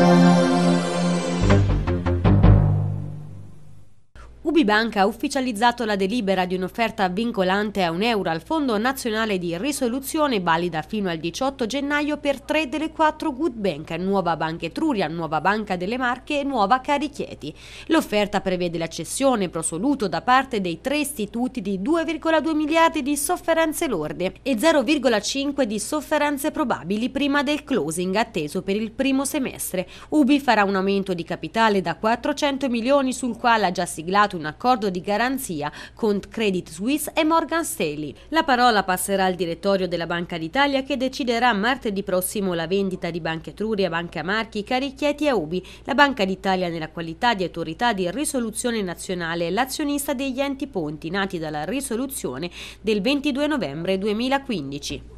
Thank you. UbiBank ha ufficializzato la delibera di un'offerta vincolante a un euro al Fondo Nazionale di Risoluzione valida fino al 18 gennaio per tre delle quattro Good Bank, Nuova Banca Etruria, Nuova Banca delle Marche e Nuova Carichieti. L'offerta prevede la cessione prosoluto da parte dei tre istituti di 2,2 miliardi di sofferenze lorde e 0,5 di sofferenze probabili prima del closing atteso per il primo semestre. UbiBank farà un aumento di capitale da 400 milioni sul quale ha già siglato siglato un accordo di garanzia con Credit Suisse e Morgan Stanley. La parola passerà al direttorio della Banca d'Italia che deciderà martedì prossimo la vendita di Banca Etruria, Banca Marchi, Carichieti e Ubi. La Banca d'Italia nella qualità di autorità di risoluzione nazionale è l'azionista degli enti ponti nati dalla risoluzione del 22 novembre 2015.